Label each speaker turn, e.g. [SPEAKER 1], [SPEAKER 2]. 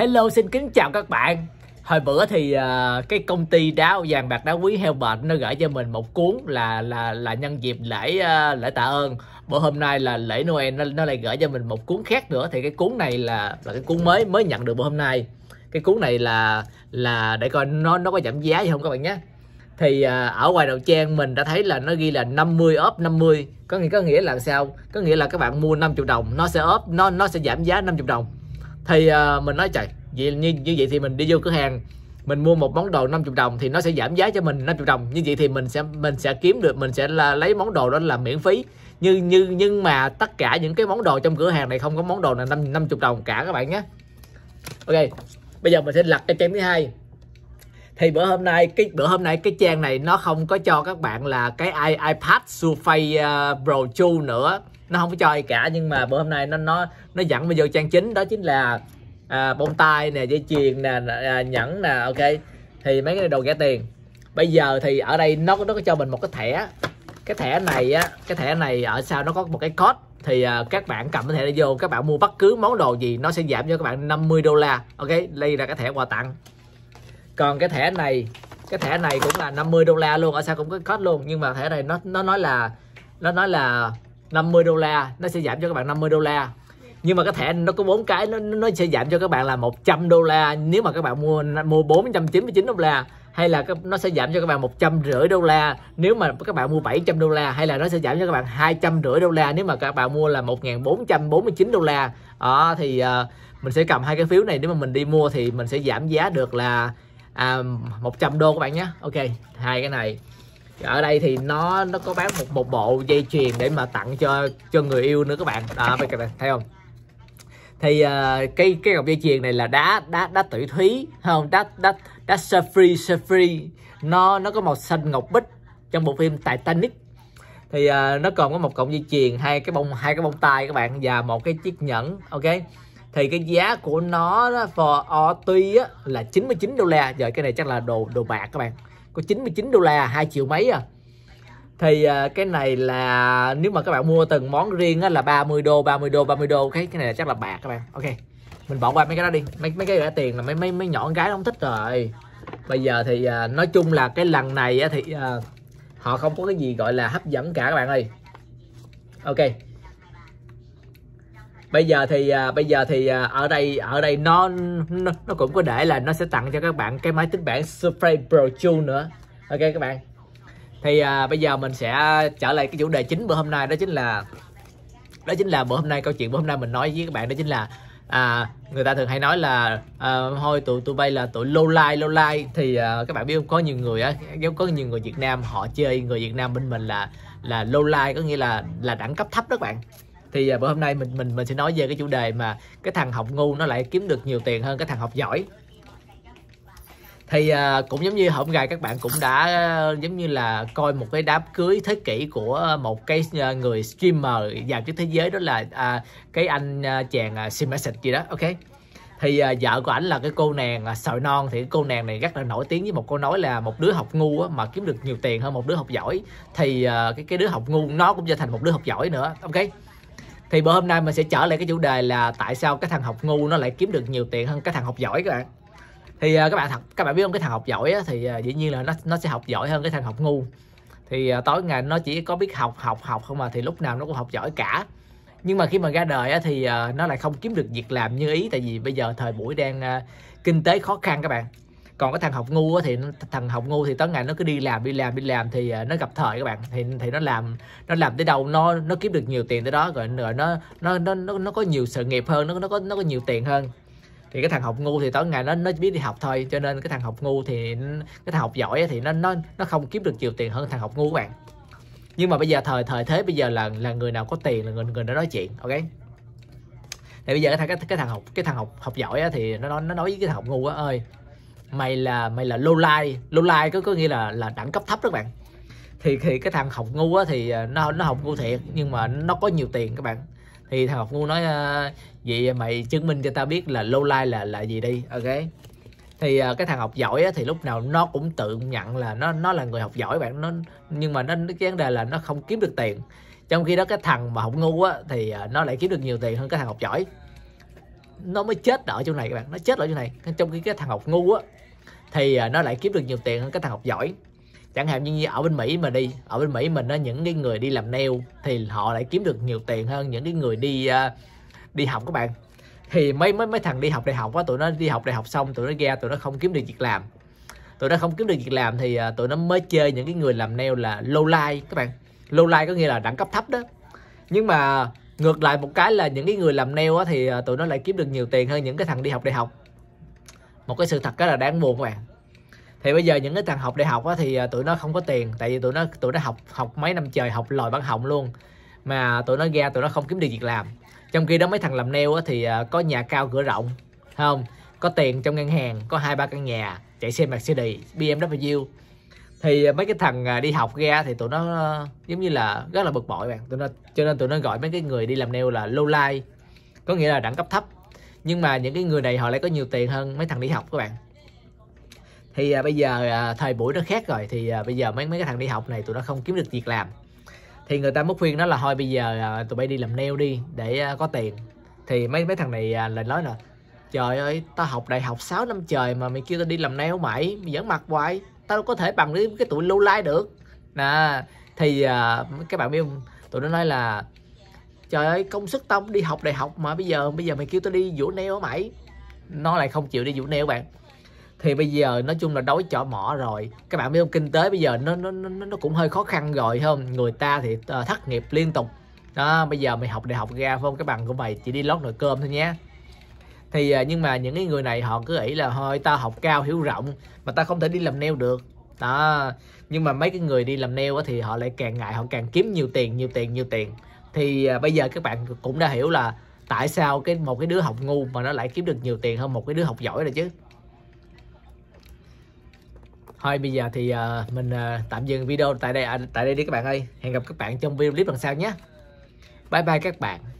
[SPEAKER 1] Hello xin kính chào các bạn Hồi bữa thì uh, cái công ty đá vàng bạc đá quý heo bệnh nó gửi cho mình một cuốn là là là nhân dịp lễ uh, lễ tạ ơn. Bữa hôm nay là lễ Noel nó, nó lại gửi cho mình một cuốn khác nữa thì cái cuốn này là là cái cuốn mới mới nhận được bữa hôm nay. Cái cuốn này là là để coi nó nó có giảm giá gì không các bạn nhé. Thì uh, ở ngoài đầu trang mình đã thấy là nó ghi là 50 ốp 50. Có nghĩa có nghĩa là sao? Có nghĩa là các bạn mua 50 đồng nó sẽ ốp nó nó sẽ giảm giá 50 đồng thì uh, mình nói trời vậy như như vậy thì mình đi vô cửa hàng mình mua một món đồ 50 đồng thì nó sẽ giảm giá cho mình 50 đồng như vậy thì mình sẽ mình sẽ kiếm được mình sẽ là lấy món đồ đó là miễn phí như như nhưng mà tất cả những cái món đồ trong cửa hàng này không có món đồ là năm 50 đồng cả các bạn nhé Ok bây giờ mình sẽ lật cái trang thứ hai thì bữa hôm nay cái bữa hôm nay cái trang này nó không có cho các bạn là cái iPad Surface à, Pro 2 nữa nó không có cho ai cả nhưng mà bữa hôm nay nó nó nó dẫn mình vô trang chính đó chính là à, bông tai nè dây chuyền nè à, nhẫn nè ok thì mấy cái đồ rẻ tiền bây giờ thì ở đây nó nó có cho mình một cái thẻ cái thẻ này á cái thẻ này ở sau nó có một cái code thì uh, các bạn cầm cái thẻ này vô các bạn mua bất cứ món đồ gì nó sẽ giảm cho các bạn 50 đô la ok đây là cái thẻ quà tặng còn cái thẻ này cái thẻ này cũng là 50 đô la luôn ở sao cũng có code luôn nhưng mà thẻ này nó nó nói là nó nói là 50 đô la nó sẽ giảm cho các bạn 50 đô la nhưng mà cái thẻ nó có bốn cái nó nó sẽ giảm cho các bạn là 100 đô la nếu mà các bạn mua mua 499 đô la hay là nó sẽ giảm cho các bạn rưỡi đô la nếu mà các bạn mua 700 đô la hay là nó sẽ giảm cho các bạn rưỡi đô la nếu mà các bạn mua là 1449 đô la đó thì uh, mình sẽ cầm hai cái phiếu này nếu mà mình đi mua thì mình sẽ giảm giá được là à, 100 đô các bạn nhé Ok hai cái này ở đây thì nó nó có bán một một bộ dây chuyền để mà tặng cho cho người yêu nữa các bạn đó các bạn thấy không thì uh, cái cái cọc dây chuyền này là đá đá đá tử thúy không đá đá đá sapphire sapphire nó nó có màu xanh ngọc bích trong bộ phim Titanic thì uh, nó còn có một cọng dây chuyền hai cái bông hai cái bông tai các bạn và một cái chiếc nhẫn ok thì cái giá của nó for tuy á là 99 đô la rồi cái này chắc là đồ đồ bạc các bạn có 99 đô la hai triệu mấy à thì à, cái này là nếu mà các bạn mua từng món riêng á, là 30 đô 30 đô 30 đô cái cái này là chắc là bạc các bạn ok mình bỏ qua mấy cái đó đi mấy mấy cái trả tiền là mấy mấy mấy nhỏ con gái không thích rồi bây giờ thì à, nói chung là cái lần này á, thì à, họ không có cái gì gọi là hấp dẫn cả các bạn ơi ok bây giờ thì uh, bây giờ thì uh, ở đây ở đây nó, nó nó cũng có để là nó sẽ tặng cho các bạn cái máy tính bảng Surface Pro True nữa ok các bạn thì uh, bây giờ mình sẽ trở lại cái chủ đề chính bữa hôm nay đó chính là đó chính là bữa hôm nay câu chuyện bữa hôm nay mình nói với các bạn đó chính là à, người ta thường hay nói là à, thôi tụi tụi bay là tụi low life low life thì à, các bạn biết không có nhiều người á giống có nhiều người Việt Nam họ chơi người Việt Nam bên mình là là low life có nghĩa là là đẳng cấp thấp đó các bạn thì à, bữa hôm nay mình mình mình sẽ nói về cái chủ đề mà cái thằng học ngu nó lại kiếm được nhiều tiền hơn cái thằng học giỏi thì uh, cũng giống như hôm gài các bạn cũng đã uh, giống như là coi một cái đám cưới thế kỷ của một cái uh, người streamer dạo trên thế giới đó là uh, cái anh uh, chàng uh, Simasic gì đó ok thì uh, vợ của ảnh là cái cô nàng uh, sợi non thì cái cô nàng này rất là nổi tiếng với một câu nói là một đứa học ngu á, mà kiếm được nhiều tiền hơn một đứa học giỏi thì uh, cái cái đứa học ngu nó cũng trở thành một đứa học giỏi nữa ok thì bữa hôm nay mình sẽ trở lại cái chủ đề là tại sao cái thằng học ngu nó lại kiếm được nhiều tiền hơn cái thằng học giỏi các bạn thì uh, các bạn thật các bạn biết không cái thằng học giỏi á, thì uh, dĩ nhiên là nó nó sẽ học giỏi hơn cái thằng học ngu thì uh, tối ngày nó chỉ có biết học học học không mà thì lúc nào nó cũng học giỏi cả nhưng mà khi mà ra đời á, thì uh, nó lại không kiếm được việc làm như ý tại vì bây giờ thời buổi đang uh, kinh tế khó khăn các bạn còn cái thằng học ngu thì thằng học ngu thì tới ngày nó cứ đi làm đi làm đi làm thì ờ, nó gặp thời các bạn thì thì nó làm nó làm tới đâu nó nó kiếm được nhiều tiền tới đó rồi rồi nó nó nó nó, nó có nhiều sự nghiệp hơn nó nó có nó có nhiều tiền hơn thì cái thằng học ngu thì tối ngày nó nó biết đi học thôi cho nên cái thằng học ngu thì cái thằng học giỏi thì nó nó nó không kiếm được nhiều tiền hơn thằng học ngu các bạn nhưng mà bây giờ thời thời thế bây giờ là là người nào có tiền là người người đó nói chuyện ok thì bây giờ cái thằng cái, cái thằng học cái thằng học học giỏi thì nó nó nói với cái thằng học ngu á ơi mày là mày là low life, low life có có nghĩa là là đẳng cấp thấp đó các bạn thì thì cái thằng học ngu á thì à, nó nó học ngu thiệt nhưng mà nó có nhiều tiền các bạn thì thằng học ngu nói à, vậy mày chứng minh cho tao biết là low life là là gì đi ok thì à, cái thằng học giỏi á, thì lúc nào nó cũng tự nhận là nó nó là người học giỏi bạn nó nhưng mà nó cái vấn đề là nó không kiếm được tiền trong khi đó cái thằng mà học ngu á thì nó lại kiếm được nhiều tiền hơn cái thằng học giỏi nó mới chết ở chỗ này các bạn nó chết ở chỗ này trong khi cái thằng học ngu á thì à, nó lại kiếm được nhiều tiền hơn cái thằng học giỏi chẳng hạn như ở bên Mỹ mà đi ở bên Mỹ mình á những cái người đi làm nail thì họ lại kiếm được nhiều tiền hơn những cái người đi à, đi học các bạn thì mấy mấy mấy thằng đi học đại học á tụi nó đi học đại học xong tụi nó ra tụi nó không kiếm được việc làm tụi nó không kiếm được việc làm thì à, tụi nó mới chơi những cái người làm nail là low life các bạn low life có nghĩa là đẳng cấp thấp đó nhưng mà ngược lại một cái là những cái người làm nail á, thì à, tụi nó lại kiếm được nhiều tiền hơn những cái thằng đi học đại học một cái sự thật rất là đáng buồn các bạn thì bây giờ những cái thằng học đại học á, thì à, tụi nó không có tiền tại vì tụi nó tụi nó học học mấy năm trời học lòi văn họng luôn mà tụi nó ra tụi nó không kiếm được việc làm trong khi đó mấy thằng làm nail á, thì à, có nhà cao cửa rộng không có tiền trong ngân hàng có hai ba căn nhà chạy xe Mercedes BMW thì mấy cái thằng à, đi học ra thì tụi nó ờ, giống như là rất là bực bội bạn tụi nó cho nên tụi nó gọi mấy cái người đi làm nail là low life có nghĩa là đẳng cấp thấp nhưng mà những cái người này họ lại có nhiều tiền hơn mấy thằng đi học các bạn thì à, bây giờ à, thời buổi nó khác rồi thì à, bây giờ mấy mấy cái thằng đi học này tụi nó không kiếm được việc làm thì người ta mới khuyên nó là thôi bây giờ à, tụi bay đi làm nail đi để à, có tiền thì mấy mấy thằng này à, lại nói là trời ơi tao học đại học 6 năm trời mà mày kêu tao đi làm nail mày vẫn mặc hoài tao đâu có thể bằng với cái tụi lâu lai được nè thì uh, à, các bạn biết không tụi nó nói là trời ơi công sức tao đi học đại học mà bây giờ bây giờ mày kêu tao đi vũ neo ở mày nó lại không chịu đi vũ neo bạn thì bây giờ nói chung là đói chỏ mỏ rồi các bạn biết không kinh tế bây giờ nó nó nó, nó cũng hơi khó khăn rồi không người ta thì ờ, thất nghiệp liên tục đó bây giờ mày học đại học ra không cái bằng của mày chỉ đi lót nồi cơm thôi nhé thì à, nhưng mà những cái người này họ cứ nghĩ là thôi ta học cao hiểu rộng mà ta không thể đi làm neo được đó nhưng mà mấy cái người đi làm neo thì họ lại càng ngại họ càng kiếm nhiều tiền nhiều tiền nhiều tiền thì à, bây giờ các bạn cũng đã hiểu là tại sao cái một cái đứa học ngu mà nó lại kiếm được nhiều tiền hơn một cái đứa học giỏi rồi chứ thôi bây giờ thì à, mình tạm dừng video tại đây tại đây đi các bạn ơi hẹn gặp các bạn trong video clip lần sau nhé bye bye các bạn